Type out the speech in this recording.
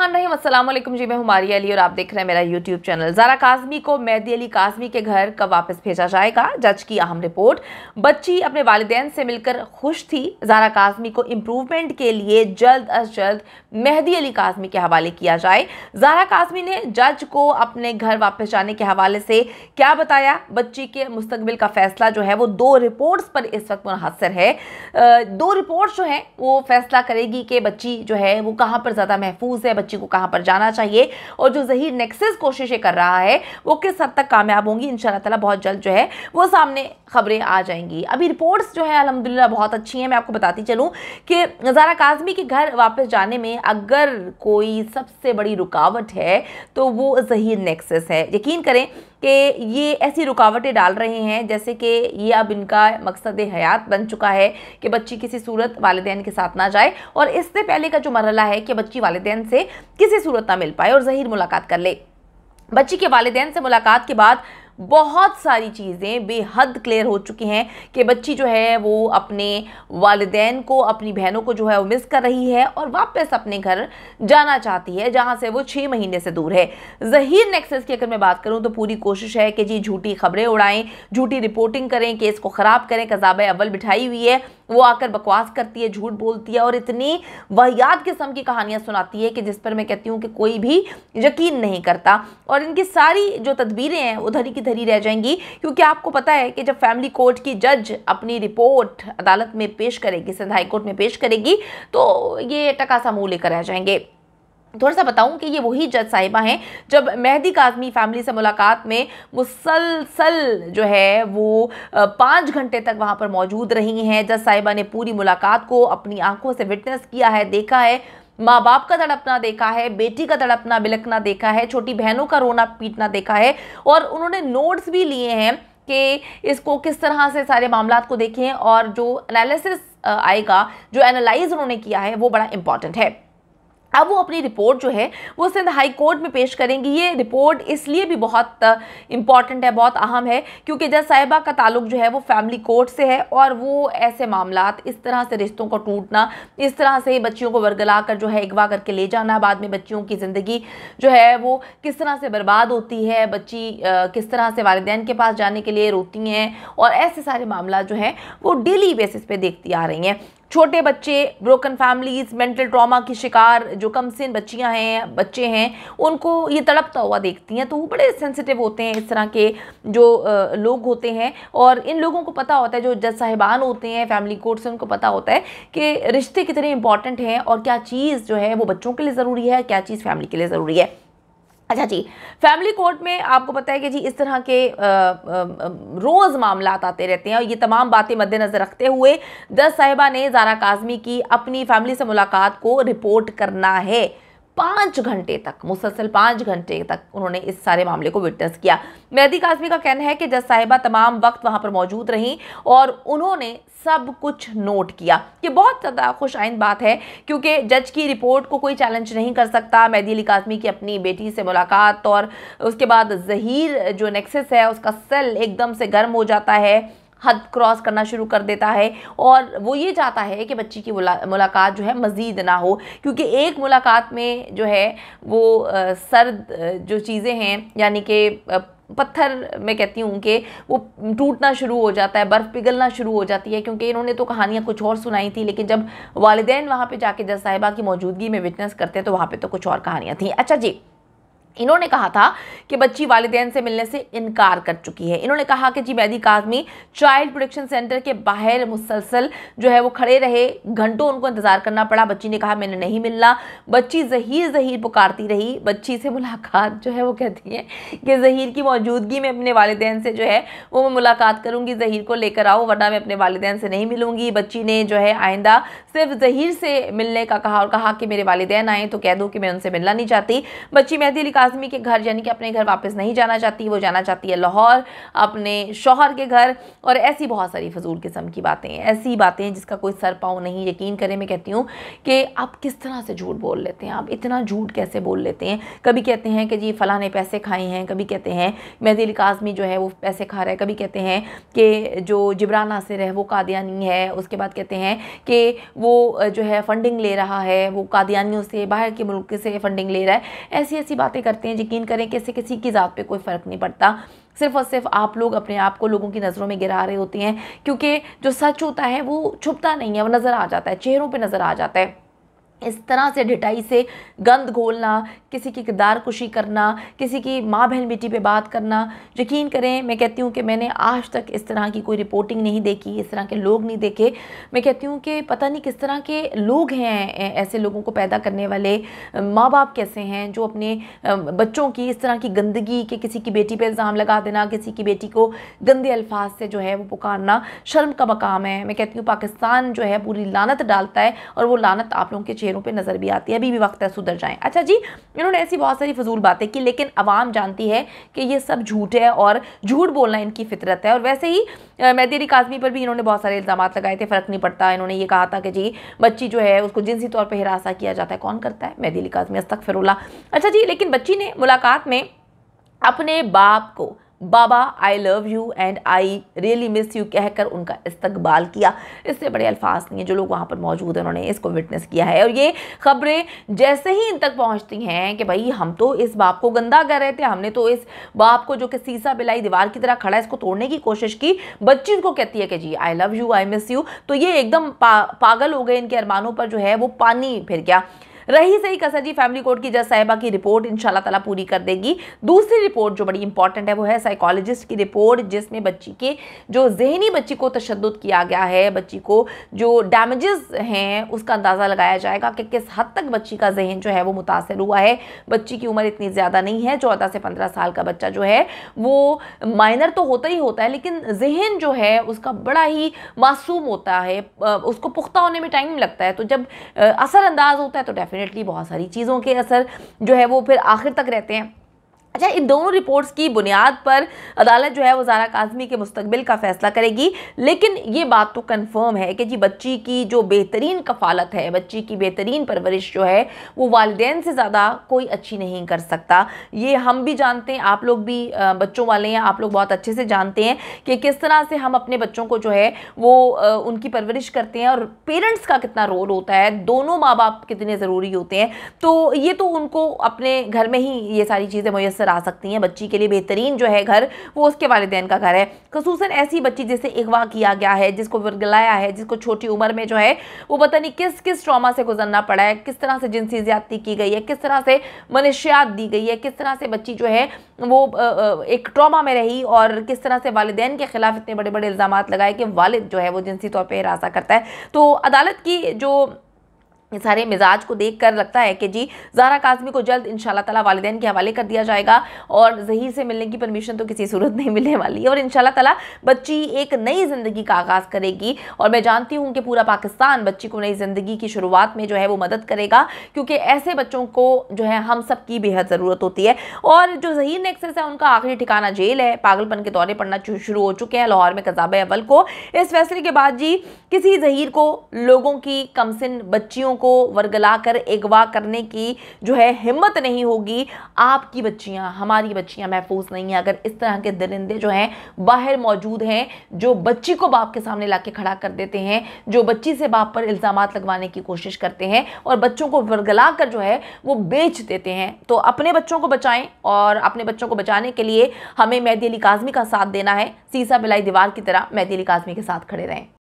असलम जी मैं हमारी अली और आप देख रहे हैं मेरा यूट्यूब चैनल ज़ारा काजमी को मेहदी अली काजमी के घर कब वापस भेजा जाएगा जज की अहम रिपोर्ट बच्ची अपने वालदेन से मिलकर खुश थी ज़ारा काजमी को इम्प्रूवमेंट के लिए जल्द अज जल्द मेहदी अली काजमी के हवाले किया जाए ज़ारा काजमी ने जज को अपने घर वापस जाने के हवाले से क्या बताया बच्ची के मुस्तबिल का फैसला जो है वो दो रिपोर्ट्स पर इस वक्त मुनहसर है दो रिपोर्ट जो है वो फैसला करेगी कि बच्ची जो है वो कहाँ पर ज़्यादा महफूज है बच्ची को कहाँ पर जाना चाहिए और जो जहीर नेक्सेस कोशिशें कर रहा है वो किस हद तक कामयाब होंगी इन ताला बहुत जल्द जो है वो सामने खबरें आ जाएंगी अभी रिपोर्ट्स जो है अलहमदिल्ला बहुत अच्छी हैं मैं आपको बताती चलूँ कि नज़ारा काजमी के घर वापस जाने में अगर कोई सबसे बड़ी रुकावट है तो वो जहीर नेक्सेस है यकीन करें कि ये ऐसी रुकावटें डाल रहे हैं जैसे कि ये अब इनका मकसद हयात बन चुका है कि बच्ची किसी सूरत वालदेन के साथ ना जाए और इससे पहले का जो मरला है कि बच्ची वालदेन से किसी सूरत ना मिल पाए और ज़हिर मुलाकात कर ले बच्ची के वालदेन से मुलाकात के बाद बहुत सारी चीज़ें बेहद क्लियर हो चुकी हैं कि बच्ची जो है वो अपने वालदेन को अपनी बहनों को जो है वो मिस कर रही है और वापस अपने घर जाना चाहती है जहाँ से वो छः महीने से दूर है जहीर नेक्सेस की अगर मैं बात करूँ तो पूरी कोशिश है कि जी झूठी खबरें उड़ाएँ झूठी रिपोर्टिंग करें केस को ख़राब करें कजाब अव्वल बिठाई हुई है वो आकर बकवास करती है झूठ बोलती है और इतनी वहियात किस्म की कहानियाँ सुनाती है कि जिस पर मैं कहती हूँ कि कोई भी यकीन नहीं करता और इनकी सारी जो तदबीरें हैं वो धरी की धरी रह जाएंगी क्योंकि आपको पता है कि जब फैमिली कोर्ट की जज अपनी रिपोर्ट अदालत में पेश करेगी सिंध हाई कोर्ट में पेश करेगी तो ये टकासा मुँह लेकर रह जाएंगे थोड़ा सा बताऊं कि ये वही जज साहिबा हैं जब मेहदी काजमी फैमिली से मुलाकात में मुसलसल जो है वो पाँच घंटे तक वहाँ पर मौजूद रही हैं जज साहिबा ने पूरी मुलाकात को अपनी आंखों से विटनेस किया है देखा है माँ बाप का तड़पना देखा है बेटी का तड़पना बिलकना देखा है छोटी बहनों का रोना पीटना देखा है और उन्होंने नोट्स भी लिए हैं कि इसको किस तरह से सारे मामला को देखें और जो एनालिसिस आएगा जो एनालाइज उन्होंने किया है वो बड़ा इंपॉर्टेंट है अब वो अपनी रिपोर्ट जो है वो सिंध हाई कोर्ट में पेश करेंगी ये रिपोर्ट इसलिए भी बहुत इंपॉर्टेंट है बहुत अहम है क्योंकि जज साहिबा का ताल्लुक जो है वो फैमिली कोर्ट से है और वो ऐसे मामला इस तरह से रिश्तों को टूटना इस तरह से बच्चियों को वर्गला कर जो है अगवा करके ले जाना बाद में बच्चियों की ज़िंदगी जो है वो किस तरह से बर्बाद होती है बच्ची किस तरह से वालदेन के पास जाने के लिए रोती हैं और ऐसे सारे मामला जो हैं वो डेली बेसिस पर देखती आ रही हैं छोटे बच्चे ब्रोकन फैमिलीज़ मेंटल ट्रॉमा की शिकार जो कम सिन बच्चियां हैं बच्चे हैं उनको ये तड़पता हुआ देखती हैं तो वो बड़े सेंसिटिव होते हैं इस तरह के जो लोग होते हैं और इन लोगों को पता होता है जो जज साहिबान होते हैं फैमिली कोर्ट से उनको पता होता है कि रिश्ते कितने इंपॉर्टेंट हैं और क्या चीज़ जो है वो बच्चों के लिए ज़रूरी है क्या चीज़ फैमिली के लिए ज़रूरी है अच्छा जी फैमिली कोर्ट में आपको पता है कि जी इस तरह के रोज़ मामला आते रहते हैं और ये तमाम बातें मद्देनज़र रखते हुए दस साहिबा ने जारा काजमी की अपनी फैमिली से मुलाकात को रिपोर्ट करना है पाँच घंटे तक मुसलसल पाँच घंटे तक उन्होंने इस सारे मामले को विटनेस किया मेहदी काजमी का कहना है कि जज साहिबा तमाम वक्त वहाँ पर मौजूद रहीं और उन्होंने सब कुछ नोट किया ये बहुत ज़्यादा खुश आइंद बात है क्योंकि जज की रिपोर्ट को कोई चैलेंज नहीं कर सकता मेहदी अली काजमी की अपनी बेटी से मुलाकात और उसके बाद जहीर जो नेक्सेस है उसका सेल एकदम से गर्म हो जाता है हद क्रॉस करना शुरू कर देता है और वो ये चाहता है कि बच्ची की मुलाकात जो है मज़ीद ना हो क्योंकि एक मुलाकात में जो है वो सर्द जो चीज़ें हैं यानी कि पत्थर मैं कहती हूँ कि वो टूटना शुरू हो जाता है बर्फ़ पिघलना शुरू हो जाती है क्योंकि इन्होंने तो कहानियाँ कुछ और सुनाई थी लेकिन जब वालदेन वहाँ पर जाके जज साहिबा की मौजूदगी में विटनेस करते हैं तो वहाँ पर तो कुछ और कहानियाँ थी अच्छा जी इन्होंने कहा था कि बच्ची वालदेन से मिलने से इनकार कर चुकी है इन्होंने कहा कि जी Mehdi Kazmi child protection centre के बाहर मुसलसल जो है वो खड़े रहे घंटों उनको इंतज़ार करना पड़ा बच्ची ने कहा मैंने नहीं मिलना बच्ची जहीर जहीर पुकारती रही बच्ची से मुलाकात जो है वो कहती है कि जहीर की मौजूदगी में अपने वालदेन से जो है वो मैं मुलाकात करूँगी जहीर को लेकर आओ वरना मैं अपने वालदेन से नहीं मिलूंगी बच्ची ने जो है आइंदा सिर्फ जहीर से मिलने का कहा और कहा कि मेरे वालदेन आए तो कह दूँ कि मैं उनसे मिलना नहीं चाहती बच्ची मेहदी अली आज़मी के घर यानी कि अपने घर वापस नहीं जाना चाहती वो जाना चाहती है लाहौर अपने शोहर के घर और ऐसी बहुत सारी फजूल किस्म की बातें ऐसी बातें जिसका कोई सर पाँव नहीं यकीन करें मैं कहती हूँ कि आप किस तरह से झूठ बोल लेते हैं आप इतना झूठ कैसे बोल लेते हैं कभी कहते हैं कि जी फ़लाँ ने पैसे खाए हैं कभी कहते हैं मेहदी काजमी जो है वो पैसे खा रहा है कभी कहते हैं कि जो जिब्रान नासिर है वो कादियानी है उसके बाद कहते हैं कि वो जो है फ़ंडिंग ले रहा है वो कादियानियों से बाहर के मुल्क से फ़ंडिंग ले रहा है ऐसी ऐसी बातें करते सकते हैं यकीन करें कि इससे किसी की ज़ात पे कोई फ़र्क नहीं पड़ता सिर्फ और सिर्फ आप लोग अपने आप को लोगों की नज़रों में गिरा रहे होते हैं क्योंकि जो सच होता है वो छुपता नहीं है वो नज़र आ जाता है चेहरों पर नज़र आ जाता है इस तरह से ढिटाई से गंद घोलना किसी की किरदार कुशी करना किसी की माँ बहन बेटी पे बात करना यकीन करें मैं कहती हूँ कि मैंने आज तक इस तरह की कोई रिपोर्टिंग नहीं देखी इस तरह के लोग नहीं देखे मैं कहती हूँ कि पता नहीं किस तरह के लोग हैं ऐसे लोगों को पैदा करने वाले माँ बाप कैसे हैं जो अपने बच्चों की इस तरह की गंदगी के किसी की बेटी पर इल्ज़ाम लगा देना किसी की बेटी को गंदे अल्फाज से जो है वो पुकारना शर्म का मकाम है मैं कहती हूँ पाकिस्तान जो है पूरी लानत डालता है और वो लानत आप लोगों के चेहरों पर नज़र भी आती है अभी भी वक्त है सुधर जाएँ अच्छा जी इन्होंने ऐसी बहुत सारी फजूल बातें की लेकिन आवाम जानती है कि ये सब झूठ है और झूठ बोलना इनकी फितरत है और वैसे ही मैदी काजमी पर भी इन्होंने बहुत सारे इल्ज़ाम लगाए थे फ़र्क नहीं पड़ता इन्होंने ये कहा था कि जी बच्ची जो है उसको जिनसी तौर पर हिरासा किया जाता है कौन करता है मैदी काजमी अस्तक अच्छा जी लेकिन बच्ची ने मुलाकात में अपने बाप को बाबा I love you and I really miss you कहकर उनका इस्तकबाल किया इससे बड़े अल्फाज नहीं है जो लोग वहाँ पर मौजूद हैं उन्होंने इसको विटनेस किया है और ये खबरें जैसे ही इन तक पहुँचती हैं कि भाई हम तो इस बाप को गंदा कर रहे थे हमने तो इस बाप को जो कि सीसा बिलाई दीवार की तरह खड़ा है इसको तोड़ने की कोशिश की बच्ची उनको कहती है कि जी I love you I miss you तो ये एकदम पा, पागल हो गए इनके अरमानों पर जो है वो पानी फिर गया रही सही कसर जी फैमिली कोर्ट की जज साहिबा की रिपोर्ट इन तला पूरी कर देगी दूसरी रिपोर्ट जो बड़ी इंपॉर्टेंट है वो है साइकोलॉजिस्ट की रिपोर्ट जिसमें बच्ची के जो जहनी बच्ची को तशद किया गया है बच्ची को जो डैमेजेस हैं उसका अंदाज़ा लगाया जाएगा कि किस हद तक बच्ची का जहन जो है वो मुतासर हुआ है बच्ची की उम्र इतनी ज़्यादा नहीं है चौदह से पंद्रह साल का बच्चा जो है वो माइनर तो होता ही होता है लेकिन जहन जो है उसका बड़ा ही मासूम होता है उसको पुख्ता होने में टाइम लगता है तो जब असरअंदाज होता है तो डेफिनेट डेफिनेटली बहुत सारी चीज़ों के असर जो है वो फिर आखिर तक रहते हैं अच्छा इन दोनों रिपोर्ट्स की बुनियाद पर अदालत जो है वो जारा काजमी के मुस्तबिल का फैसला करेगी लेकिन ये बात तो कन्फर्म है कि जी बच्ची की जो बेहतरीन कफालत है बच्ची की बेहतरीन परवरिश जो है वो वालदेन से ज़्यादा कोई अच्छी नहीं कर सकता ये हम भी जानते हैं आप लोग भी बच्चों वाले हैं आप लोग बहुत अच्छे से जानते हैं कि किस तरह से हम अपने बच्चों को जो है वो उनकी परवरिश करते हैं और पेरेंट्स का कितना रोल होता है दोनों माँ बाप कितने ज़रूरी होते हैं तो ये तो उनको अपने घर में ही ये सारी चीज़ें मुयसर मैसर आ सकती हैं बच्ची के लिए बेहतरीन जो है घर वो उसके वालदेन का घर है खसूस ऐसी बच्ची जिसे अगवा किया गया है जिसको वर्गलाया है जिसको छोटी उम्र में जो है वो पता नहीं किस किस ट्रामा से गुजरना पड़ा है किस तरह से जिनसी ज्यादती की गई है किस तरह से मनशियात दी गई है किस तरह से बच्ची जो है वो एक ट्रामा में रही और किस तरह से वालदेन के ख़िलाफ़ इतने बड़े बड़े इल्ज़ाम लगाए कि वालद जो है वो जिनसी तौर पर हिरासा करता है तो अदालत की जो ये सारे मिजाज को देख कर लगता है कि जी ज़ारा काजमी को जल्द इन ताला वालदेन के हवाले कर दिया जाएगा और जही से मिलने की परमिशन तो किसी सूरत नहीं मिलने वाली है और इन ताला बच्ची एक नई ज़िंदगी का आगाज़ करेगी और मैं जानती हूँ कि पूरा पाकिस्तान बच्ची को नई ज़िंदगी की शुरुआत में जो है वो मदद करेगा क्योंकि ऐसे बच्चों को जो है हम सब की बेहद ज़रूरत होती है और जो जहीर नेक्सेस है उनका आखिरी ठिकाना जेल है पागलपन के दौरे पड़ना शुरू हो चुके हैं लाहौर में कजाब अवल को इस फैसले के बाद जी किसी जहीर को लोगों की कमसिन बच्चियों को वर्गलाकर अगवा करने की जो है हिम्मत नहीं होगी आपकी बच्चियां हमारी बच्चियां महफूज नहीं हैं अगर इस तरह के दरिंदे जो हैं बाहर मौजूद हैं जो बच्ची को बाप के सामने ला खड़ा कर देते हैं जो बच्ची से बाप पर इल्ज़ाम लगवाने की कोशिश करते हैं और बच्चों को वर्गला कर जो है वो बेच देते हैं तो अपने बच्चों को बचाएं और अपने बच्चों को बचाने के लिए हमें मेहदी अली काजमी का साथ देना है सीसा बिलाई दीवार की तरह मैदी अली काजमी के साथ खड़े रहें